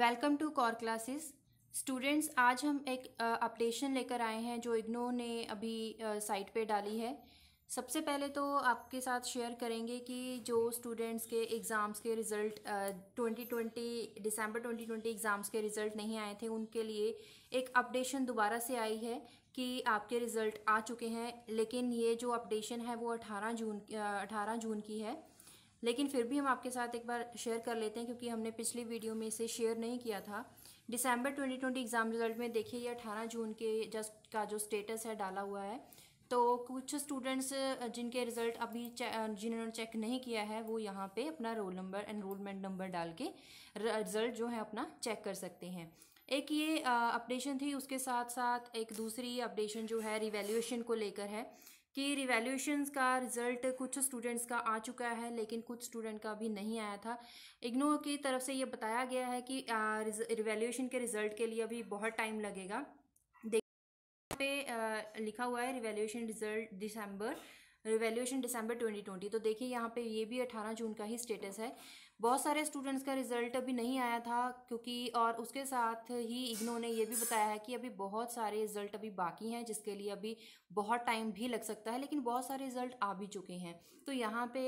welcome to core classes students आज हम एक अपडेशन लेकर आए हैं जो इग्नो ने अभी साइट पे डाली है सबसे पहले तो आपके साथ शेयर करेंगे कि जो स्टूडेंट्स के एग्ज़ाम्स के result twenty twenty December twenty twenty exams के रिज़ल्ट नहीं आए थे उनके लिए एक अपडेशन दोबारा से आई है कि आपके रिज़ल्ट आ चुके हैं लेकिन ये जो अपडेशन है वो अठारह जून अठारह जून की है लेकिन फिर भी हम आपके साथ एक बार शेयर कर लेते हैं क्योंकि हमने पिछली वीडियो में इसे शेयर नहीं किया था दिसंबर 2020 एग्ज़ाम रिजल्ट में देखिए ये 18 जून के जस्ट का जो स्टेटस है डाला हुआ है तो कुछ स्टूडेंट्स जिनके रिज़ल्ट अभी जिन्होंने चेक नहीं किया है वो यहाँ पे अपना रोल नंबर एनरोलमेंट नंबर डाल के रिज़ल्ट जो है अपना चेक कर सकते हैं एक ये अपडेशन थी उसके साथ साथ एक दूसरी अपडेशन जो है रिवेल्यूशन को लेकर है कि रिवेल्यूशन का रिज़ल्ट कुछ स्टूडेंट्स का आ चुका है लेकिन कुछ स्टूडेंट का अभी नहीं आया था इग्नो की तरफ से ये बताया गया है कि रिवेल्यूशन के रिज़ल्ट के लिए अभी बहुत टाइम लगेगा पे आ, लिखा हुआ है revaluation result December revaluation twenty 2020 तो देखिए यहाँ पे ये भी 18 जून का ही स्टेटस है बहुत सारे स्टूडेंट्स का रिजल्ट अभी नहीं आया था क्योंकि और उसके साथ ही इग्नो ने यह भी बताया है कि अभी बहुत सारे रिजल्ट अभी बाकी हैं जिसके लिए अभी बहुत टाइम भी लग सकता है लेकिन बहुत सारे रिजल्ट आ भी चुके हैं तो यहाँ पे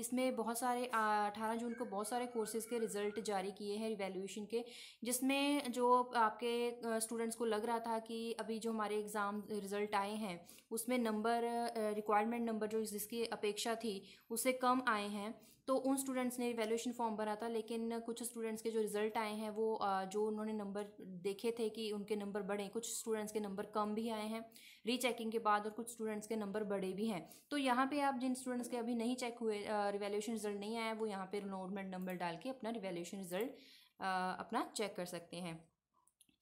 इसमें बहुत सारे अठारह जून को बहुत सारे कोर्सेज के रिजल्ट जारी किए हैं रिवेल्यूशन के जिसमें जो आपके स्टूडेंट्स को लग रहा था कि अभी जो हमारे एग्ज़ाम रिजल्ट आए हैं उसमें नंबर रिक्वायरमेंट नंबर नंबर जो जिसकी अपेक्षा थी उससे कम आए हैं तो उन स्टूडेंट्स ने इवेल्यूशन फॉर्म भरा था लेकिन कुछ स्टूडेंट्स के जो रिज़ल्ट आए हैं वो जो उन्होंने नंबर देखे थे कि उनके नंबर बढ़े कुछ स्टूडेंट्स के नंबर कम भी आए हैं रीचेकिंग के बाद और कुछ स्टूडेंट्स के नंबर बढ़े भी हैं तो यहाँ पे आप जिन स्टूडेंट्स के अभी नहीं चेक हुए रिवेल्यूशन रिजल्ट नहीं आया वो यहाँ पर नोटमेंट नंबर डाल के अपना रिवेल्यूशन रिजल्ट अपना चेक कर सकते हैं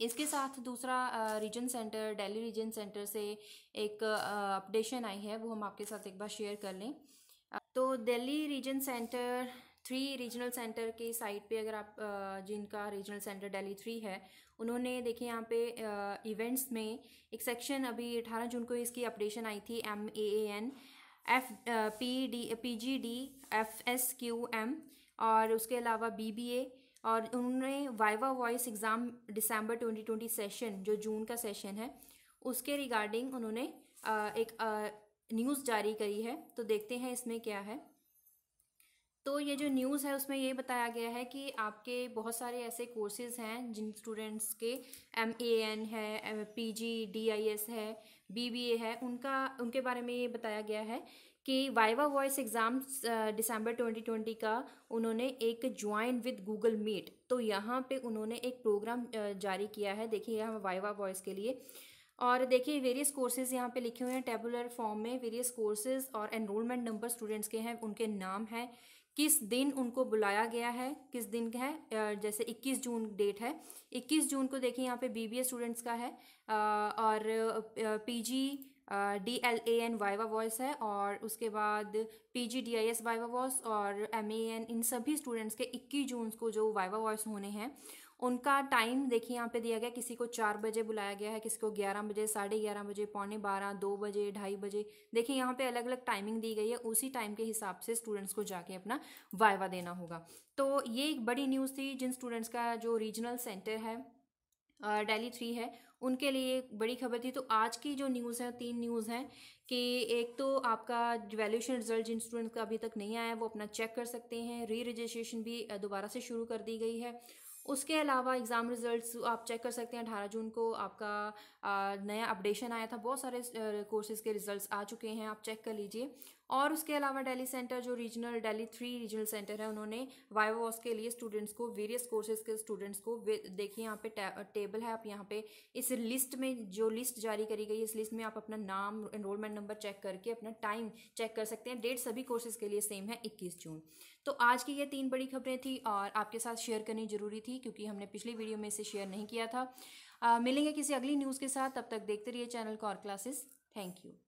इसके साथ दूसरा region centre Delhi region centre से एक अपडेशन आई है वो हम आपके साथ एक बार शेयर कर लें तो Delhi region centre three regional centre के साइट पे अगर आप जिनका रीजनल सेंटर दिल्ली थ्री है उन्होंने देखिए यहाँ पे इवेंट्स में एक सेक्शन अभी अठारह जून को इसकी अपडेशन आई थी M A N F P D P G D F S Q M और उसके अलावा बी बी ए और उन्होंने वाइवा वॉइस एग्ज़ाम दिसंबर 2020 सेशन जो जून का सेशन है उसके रिगार्डिंग उन्होंने एक न्यूज़ जारी करी है तो देखते हैं इसमें क्या है तो ये जो न्यूज़ है उसमें ये बताया गया है कि आपके बहुत सारे ऐसे कोर्सेज हैं जिन स्टूडेंट्स के एम ए एन है P G D I S है बी बी ए है उनका उनके बारे में ये बताया गया है कि वाइवा वॉइस एग्ज़ाम दिसंबर 2020 का उन्होंने एक ज्वाइन विद गूगल मीट तो यहाँ पे उन्होंने एक प्रोग्राम जारी किया है देखिए यहाँ वाइवा वॉइस के लिए और देखिए वेरियस कोर्सेज यहाँ पे लिखे हुए हैं टेबुलर फॉर्म में वेरियस कोर्सेज और एनरोलमेंट नंबर स्टूडेंट्स के हैं उनके नाम हैं किस दिन उनको बुलाया गया है किस दिन का है जैसे 21 जून डेट है 21 जून को देखिए यहाँ पे बीबीए स्टूडेंट्स का है और PG D L A N viva voce है और उसके बाद P G D I S viva voce और एम ए एन इन सभी स्टूडेंट्स के इक्कीस जून को जो वाइवा वॉइस होने हैं उनका टाइम देखिए यहाँ पे दिया गया किसी को चार बजे बुलाया गया है किसी को ग्यारह बजे साढ़े ग्यारह बजे पौने बारह दो बजे ढाई बजे देखिए यहाँ पे अलग अलग टाइमिंग दी गई है उसी टाइम के हिसाब से स्टूडेंट्स को जाके अपना वाइवा देना होगा तो ये एक बड़ी न्यूज़ थी जिन स्टूडेंट्स का जो रीजनल सेंटर है डेली थ्री है उनके लिए एक बड़ी खबर थी तो आज की जो न्यूज़ है तीन न्यूज़ हैं कि एक तो आपका वैल्यूशन रिजल्ट जिन स्टूडेंट्स का अभी तक नहीं आया वो अपना चेक कर सकते हैं री रजिस्ट्रेशन भी दोबारा से शुरू कर दी गई है उसके अलावा एग्ज़ाम रिजल्ट्स आप चेक कर सकते हैं अठारह जून को आपका नया अपडेशन आया था बहुत सारे कोर्सेज़ के रिज़ल्ट आ चुके हैं आप चेक कर लीजिए और उसके अलावा दिल्ली सेंटर जो regional Delhi three regional centre है उन्होंने वाइवॉस के लिए स्टूडेंट्स को वेरियस कोर्सेज के स्टूडेंट्स को देखिए यहाँ पे टेबल है आप यहाँ पे इस लिस्ट में जो लिस्ट जारी करी गई है इस लिस्ट में आप अपना नाम एनरोलमेंट नंबर चेक करके अपना टाइम चेक कर सकते हैं डेट सभी कोर्सेज़ के लिए सेम है इक्कीस जून तो आज की ये तीन बड़ी खबरें थी और आपके साथ शेयर करनी जरूरी थी ही क्योंकि हमने पिछले वीडियो में इसे शेयर नहीं किया था आ, मिलेंगे किसी अगली न्यूज़ के साथ तब तक देखते रहिए channel Core Classes thank you